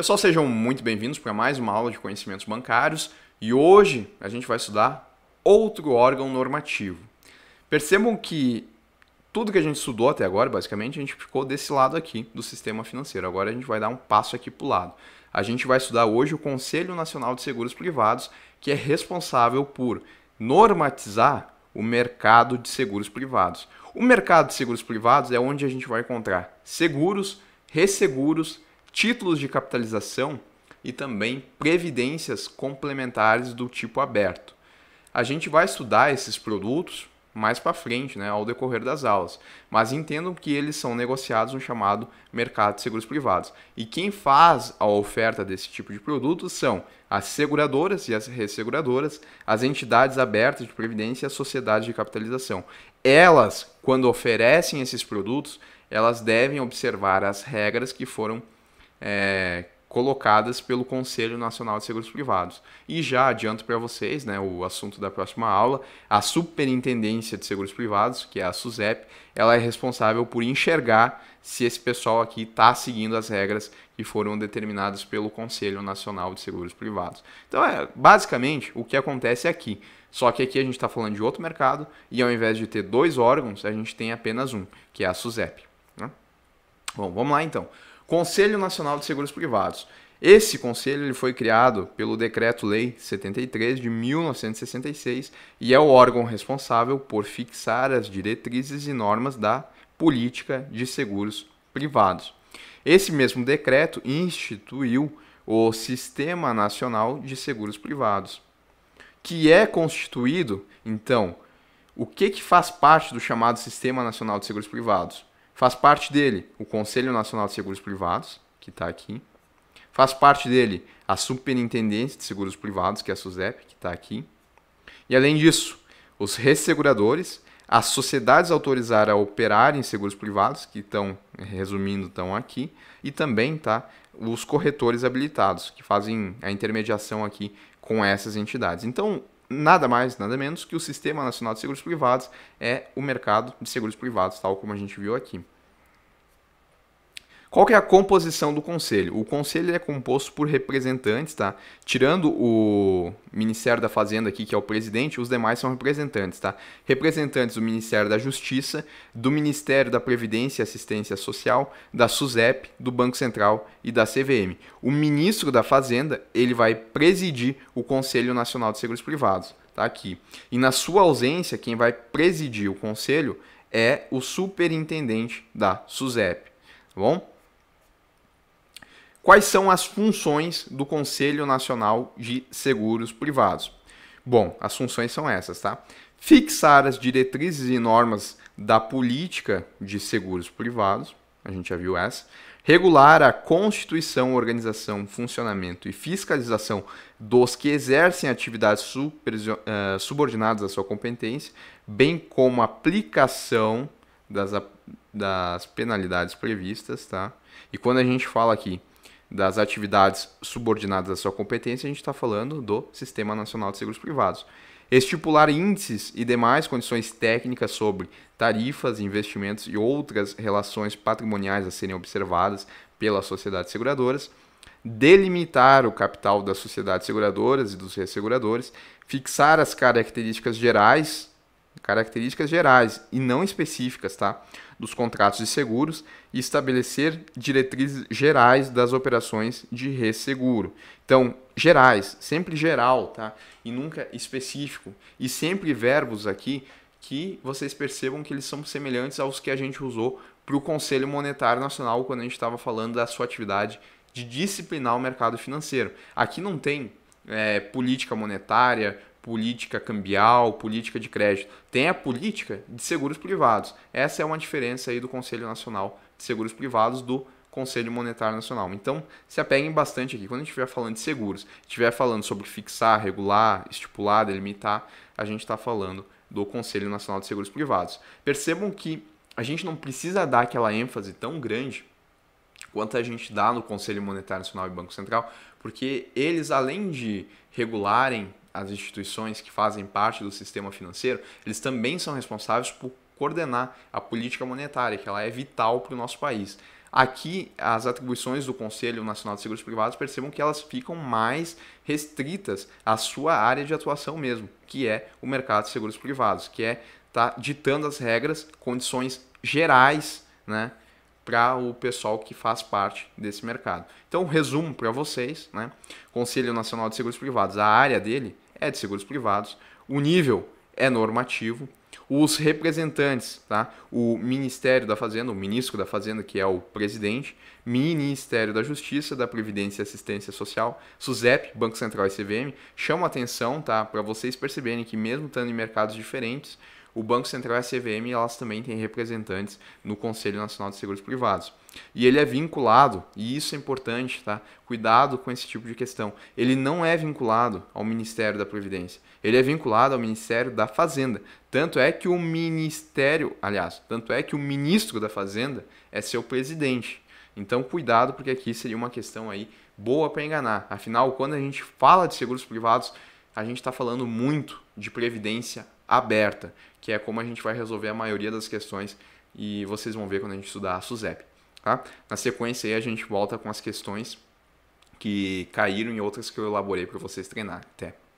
Pessoal, sejam muito bem-vindos para é mais uma aula de conhecimentos bancários e hoje a gente vai estudar outro órgão normativo. Percebam que tudo que a gente estudou até agora, basicamente, a gente ficou desse lado aqui do sistema financeiro. Agora a gente vai dar um passo aqui para o lado. A gente vai estudar hoje o Conselho Nacional de Seguros Privados, que é responsável por normatizar o mercado de seguros privados. O mercado de seguros privados é onde a gente vai encontrar seguros, resseguros títulos de capitalização e também previdências complementares do tipo aberto. A gente vai estudar esses produtos mais para frente, né, ao decorrer das aulas, mas entendam que eles são negociados no chamado mercado de seguros privados. E quem faz a oferta desse tipo de produto são as seguradoras e as resseguradoras, as entidades abertas de previdência e as sociedades de capitalização. Elas, quando oferecem esses produtos, elas devem observar as regras que foram é, colocadas pelo Conselho Nacional de Seguros Privados. E já adianto para vocês né, o assunto da próxima aula: a Superintendência de Seguros Privados, que é a SUSEP, ela é responsável por enxergar se esse pessoal aqui está seguindo as regras que foram determinadas pelo Conselho Nacional de Seguros Privados. Então, é basicamente o que acontece é aqui. Só que aqui a gente está falando de outro mercado e ao invés de ter dois órgãos, a gente tem apenas um, que é a SUSEP. Né? Bom, vamos lá então. Conselho Nacional de Seguros Privados. Esse conselho ele foi criado pelo Decreto-Lei 73 de 1966 e é o órgão responsável por fixar as diretrizes e normas da política de seguros privados. Esse mesmo decreto instituiu o Sistema Nacional de Seguros Privados, que é constituído, então, o que, que faz parte do chamado Sistema Nacional de Seguros Privados? Faz parte dele o Conselho Nacional de Seguros Privados, que está aqui. Faz parte dele a Superintendência de Seguros Privados, que é a SUSEP, que está aqui. E além disso, os resseguradores, as sociedades autorizadas a operar em seguros privados, que estão, resumindo, estão aqui, e também tá, os corretores habilitados, que fazem a intermediação aqui com essas entidades. Então, nada mais, nada menos que o Sistema Nacional de Seguros Privados é o mercado de seguros privados, tal como a gente viu aqui. Qual que é a composição do conselho? O conselho é composto por representantes, tá? Tirando o Ministério da Fazenda aqui, que é o presidente, os demais são representantes, tá? Representantes do Ministério da Justiça, do Ministério da Previdência e Assistência Social, da SUSEP, do Banco Central e da CVM. O ministro da Fazenda, ele vai presidir o Conselho Nacional de Seguros Privados, tá aqui. E na sua ausência, quem vai presidir o conselho é o superintendente da SUSEP, tá bom? Quais são as funções do Conselho Nacional de Seguros Privados? Bom, as funções são essas, tá? Fixar as diretrizes e normas da política de seguros privados, a gente já viu essa. Regular a constituição, organização, funcionamento e fiscalização dos que exercem atividades eh, subordinadas à sua competência, bem como aplicação das, das penalidades previstas, tá? E quando a gente fala aqui das atividades subordinadas à sua competência, a gente está falando do Sistema Nacional de Seguros Privados. Estipular índices e demais condições técnicas sobre tarifas, investimentos e outras relações patrimoniais a serem observadas pelas sociedades seguradoras. Delimitar o capital das sociedades seguradoras e dos resseguradores. Fixar as características gerais características gerais e não específicas tá, dos contratos de seguros e estabelecer diretrizes gerais das operações de resseguro. Então, gerais, sempre geral, tá? E nunca específico. E sempre verbos aqui que vocês percebam que eles são semelhantes aos que a gente usou para o Conselho Monetário Nacional quando a gente estava falando da sua atividade de disciplinar o mercado financeiro. Aqui não tem é, política monetária, política cambial, política de crédito, tem a política de seguros privados. Essa é uma diferença aí do Conselho Nacional de Seguros Privados do Conselho Monetário Nacional. Então, se apeguem bastante aqui. Quando a gente estiver falando de seguros, estiver falando sobre fixar, regular, estipular, delimitar, a gente está falando do Conselho Nacional de Seguros Privados. Percebam que a gente não precisa dar aquela ênfase tão grande quanto a gente dá no Conselho Monetário Nacional e Banco Central, porque eles, além de regularem as instituições que fazem parte do sistema financeiro, eles também são responsáveis por coordenar a política monetária, que ela é vital para o nosso país. Aqui, as atribuições do Conselho Nacional de Seguros Privados percebam que elas ficam mais restritas à sua área de atuação mesmo, que é o mercado de seguros privados, que é estar tá ditando as regras, condições gerais, né, para o pessoal que faz parte desse mercado. Então, resumo para vocês, né? Conselho Nacional de Seguros Privados, a área dele é de seguros privados, o nível é normativo, os representantes, tá? O Ministério da Fazenda, o Ministro da Fazenda, que é o presidente, Ministério da Justiça, da Previdência e Assistência Social, SUSEP, Banco Central e CVM, chama atenção, tá, para vocês perceberem que mesmo estando em mercados diferentes, o Banco Central e a CVM elas também têm representantes no Conselho Nacional de Seguros Privados. E ele é vinculado, e isso é importante, tá? Cuidado com esse tipo de questão. Ele não é vinculado ao Ministério da Previdência. Ele é vinculado ao Ministério da Fazenda. Tanto é que o Ministério, aliás, tanto é que o ministro da Fazenda é seu presidente. Então, cuidado, porque aqui seria uma questão aí boa para enganar. Afinal, quando a gente fala de seguros privados, a gente está falando muito de previdência aberta, que é como a gente vai resolver a maioria das questões e vocês vão ver quando a gente estudar a SUSEP. Tá? Na sequência aí a gente volta com as questões que caíram e outras que eu elaborei para vocês treinar. Até!